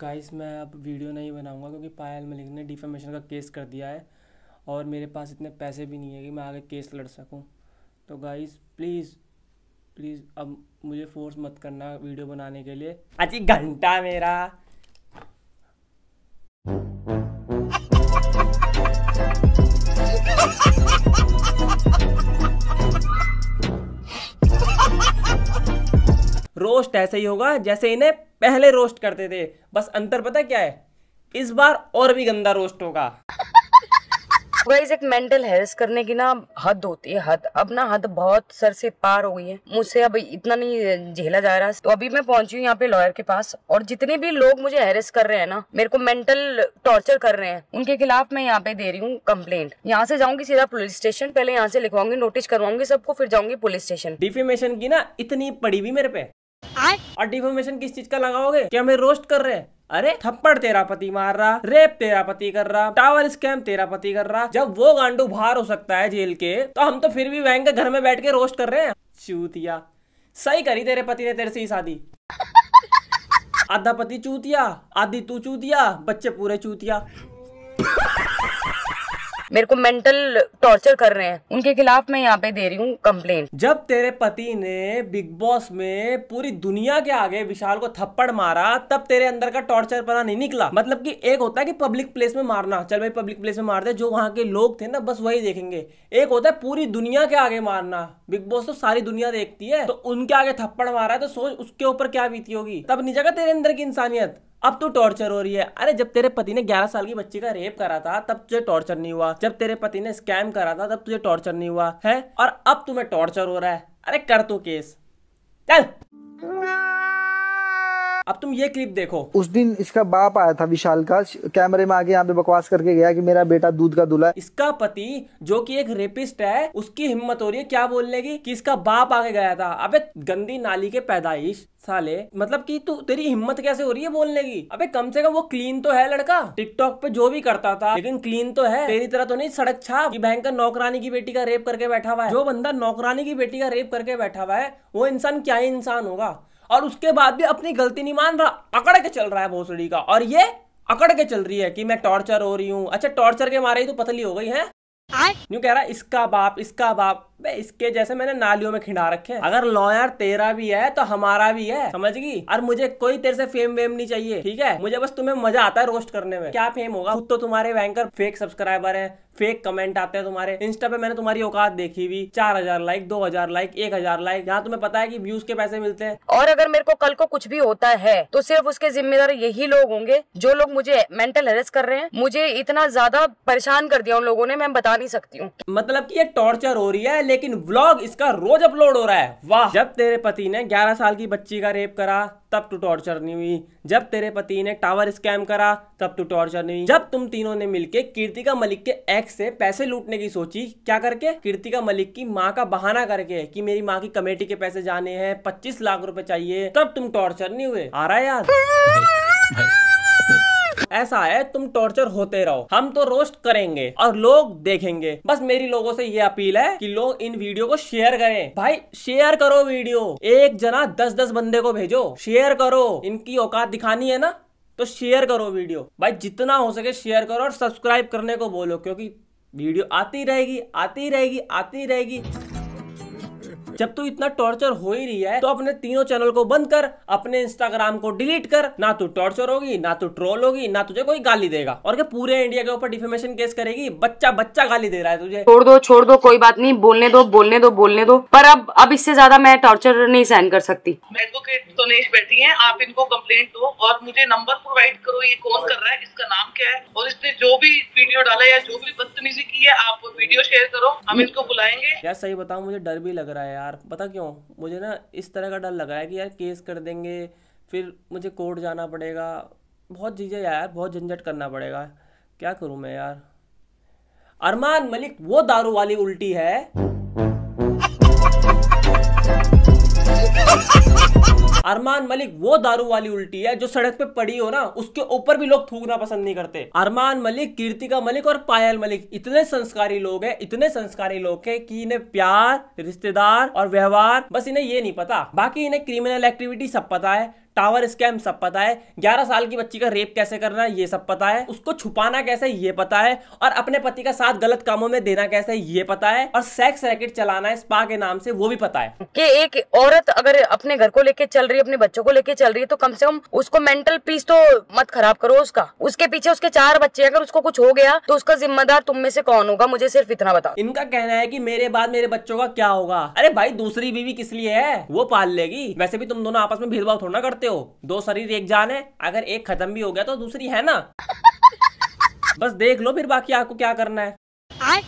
guys मैं अब video नहीं बनाऊंगा क्योंकि पायल मलिक ने डिफेमेशन का केस कर दिया है और मेरे पास इतने पैसे भी नहीं है कि मैं आगे केस लड़ सकूं तो गाइस प्लीज़ प्लीज़ अब मुझे फोर्स मत करना वीडियो बनाने के लिए अच्छी घंटा मेरा रोस्ट ऐसे ही होगा जैसे इन्हें पहले रोस्ट करते थे बस अंतर पता क्या है इस बार और भी गंदा रोस्ट होगा गाइज एक मेंटल हेल्थ करने की ना हद होती है हद अब ना हद बहुत सर से पार हो गई है मुझसे अब इतना नहीं झेला जा रहा तो अभी मैं पहुंची हूँ यहाँ पे लॉयर के पास और जितने भी लोग मुझे हेरस कर रहे हैं ना मेरे को मेंटल टॉर्चर कर रहे हैं उनके खिलाफ मैं यहाँ पे दे रही हूँ कम्प्लेट यहाँ से जाऊंगी सीधा पुलिस स्टेशन पहले यहाँ से लिखवाऊंगी नोटिस करवाऊंगी सबको फिर जाऊंगी पुलिस स्टेशन डिफेमेशन की ना इतनी पड़ी हुई मेरे पे आए और डिफॉर्मेशन किस चीज का लगाओगे क्या हमें रोस्ट कर रहे हैं अरे थप्पड़ तेरा पति मार रहा रेप तेरा पति कर रहा टावर स्कैम तेरा पति कर रहा जब वो गांडू बाहर हो सकता है जेल के तो हम तो फिर भी बैंक के घर में बैठ के रोस्ट कर रहे हैं चूतिया सही करी तेरे पति ने तेरे से ही शादी आधा पति चूतिया आधी तू चूतिया बच्चे पूरे चूतिया मेरे को मेंटल टॉर्चर कर रहे हैं उनके खिलाफ मैं यहाँ पे दे रही हूँ कंप्लेन जब तेरे पति ने बिग बॉस में पूरी दुनिया के आगे विशाल को थप्पड़ मारा तब तेरे अंदर का टॉर्चर पना नहीं निकला मतलब की एक होता है की पब्लिक प्लेस में मारना चल भाई पब्लिक प्लेस में मारते जो वहाँ के लोग थे ना बस वही देखेंगे एक होता है पूरी दुनिया के आगे मारना बिग बॉस तो सारी दुनिया देखती है तो उनके आगे थप्पड़ मारा है तो सोच उसके ऊपर क्या बीती होगी तब नहीं जगह तेरे अंदर की इंसानियत अब तो टॉर्चर हो रही है अरे जब तेरे पति ने ग्यारह साल की बच्ची का रेप करा था तब तुझे टॉर्चर नहीं हुआ जब तेरे पति ने स्कैम करा था तब तुझे टॉर्चर नहीं हुआ है और अब तुम्हें टॉर्चर हो रहा है अरे कर तो केस चल अब तुम ये क्लिप देखो उस दिन इसका बाप आया था विशाल का कैमरे में आके यहाँ पे बकवास करके गया कि मेरा बेटा दूध का दूल्हा इसका पति जो कि एक रेपिस्ट है उसकी हिम्मत हो रही है क्या बोलने की कि इसका बाप आके गया था अबे गंदी नाली के पैदाइश साले मतलब कि तू तेरी हिम्मत कैसे हो रही है बोलने की अबे कम से कम वो क्लीन तो है लड़का टिकटॉक पे जो भी करता था लेकिन क्लीन तो है तेरी तरह तो नहीं सड़क छाप कि भयंकर नौकरानी की बेटी का रेप करके बैठा हुआ है जो बंदा नौकरानी की बेटी का रेप करके बैठा हुआ है वो इंसान क्या ही इंसान होगा और उसके बाद भी अपनी गलती नहीं मान रहा अकड़ के चल रहा है भोसड़ी का और ये अकड़ के चल रही है कि मैं टॉर्चर हो रही हूँ अच्छा टॉर्चर के मारे ही तो पतली हो गई है क्यों कह रहा है इसका बाप इसका बाप बे इसके जैसे मैंने नालियों में खिंडा रखे अगर लॉयर तेरा भी है तो हमारा भी है समझ गई और मुझे कोई तेरे से फेम वेम नहीं चाहिए ठीक है मुझे बस तुम्हें मजा आता है रोस्ट करने में क्या फेम होगा खुद तो तुम्हारे बैंकर फेक सब्सक्राइबर है फेक कमेंट आते हैं तुम्हारे इंस्टा पे मैंने तुम्हारी औकात देखी हुई चार हजार लाइक दो हजार लाइक एक हजार लाइक यहाँ तुम्हें पता है कि व्यूज के पैसे मिलते हैं और अगर मेरे को कल को कुछ भी होता है तो सिर्फ उसके जिम्मेदार यही लोग होंगे जो लोग मुझे मेंटल हेरेस कर रहे हैं मुझे इतना ज्यादा परेशान कर दिया उन लोगों ने मैं बता नहीं सकती हूँ मतलब की ये टॉर्चर हो रही है लेकिन व्लॉग इसका रोज अपलोड हो रहा है वाह जब तेरे पति ने 11 साल की बच्ची का रेप करा तब तू टॉर्चर नहीं हुई जब तेरे पति ने टावर स्कैम करा तब तू टॉर्चर नहीं हुई जब तुम तीनों ने मिलके कीर्तिका मलिक के एक्स से पैसे लूटने की सोची क्या करके कीर्तिका मलिक की माँ का बहाना करके कि मेरी माँ की कमेटी के पैसे जाने हैं पच्चीस लाख रुपए चाहिए तब तुम टॉर्चर नहीं हुए आ रहा है यार ऐसा है तुम टॉर्चर होते रहो हम तो रोस्ट करेंगे और लोग देखेंगे बस मेरी लोगों से ये अपील है कि लोग इन वीडियो को शेयर करें भाई शेयर करो वीडियो एक जना दस दस बंदे को भेजो शेयर करो इनकी औकात दिखानी है ना तो शेयर करो वीडियो भाई जितना हो सके शेयर करो और सब्सक्राइब करने को बोलो क्योंकि वीडियो आती रहेगी आती रहेगी आती रहेगी जब तू इतना टॉर्चर हो ही रही है तो अपने तीनों चैनल को बंद कर अपने इंस्टाग्राम को डिलीट कर ना तू टॉर्चर होगी ना तू ट्रोल होगी ना तुझे कोई गाली देगा और क्या पूरे इंडिया के ऊपर डिफेमेशन केस करेगी बच्चा बच्चा गाली दे रहा है तुझे छोड़ दो छोड़ दो कोई बात नहीं बोलने दो बोलने दो बोलने दो पर अब अब इससे ज्यादा मैं टॉर्चर नहीं सहन कर सकती तो नहीं बैठी है आप इनको कम्प्लेट दो और मुझे नंबर प्रोवाइड करो ये कौन कर रहा है इसका नाम क्या है और इसने जो भी वीडियो डाला या जो भी बदतमीजी की है आप वीडियो शेयर करो हम इनको बुलाएंगे यार सही बताओ मुझे डर भी लग रहा है यार यार पता क्यों मुझे ना इस तरह का डर लगा है कि यार केस कर देंगे फिर मुझे कोर्ट जाना पड़ेगा बहुत चीज़ें यार बहुत झंझट करना पड़ेगा क्या करूं मैं यार अरमान मलिक वो दारू वाली उल्टी है अरमान मलिक वो दारू वाली उल्टी है जो सड़क पे पड़ी हो ना उसके ऊपर भी लोग थूकना पसंद नहीं करते अरमान मलिक कीर्तिका मलिक और पायल मलिक इतने संस्कारी लोग हैं इतने संस्कारी लोग हैं कि इन्हें प्यार रिश्तेदार और व्यवहार बस इन्हें ये नहीं पता बाकी इन्हें क्रिमिनल एक्टिविटी सब पता है टावर स्कैम सब पता है ग्यारह साल की बच्ची का रेप कैसे करना है ये सब पता है उसको छुपाना कैसे ये पता है और अपने पति का साथ गलत कामों में देना कैसे ये पता है और सेक्स रैकेट चलाना है स्पा के नाम से वो भी पता है कि एक औरत अगर अपने घर को लेके चल रही है अपने बच्चों को लेके चल रही है तो कम से कम उसको मेंटल पीस तो मत खराब करो उसका उसके पीछे उसके चार बच्चे अगर उसको कुछ हो गया तो उसका जिम्मेदार तुम में से कौन होगा मुझे सिर्फ इतना बताओ इनका कहना है की मेरे बाद मेरे बच्चों का क्या होगा अरे भाई दूसरी बीवी किस लिए है वो पाल लेगी वैसे भी तुम दोनों आपस में भेदभाव थोड़ा करते करते हो दो शरीर एक जान है अगर एक खत्म भी हो गया तो दूसरी है ना बस देख लो फिर बाकी आपको क्या करना है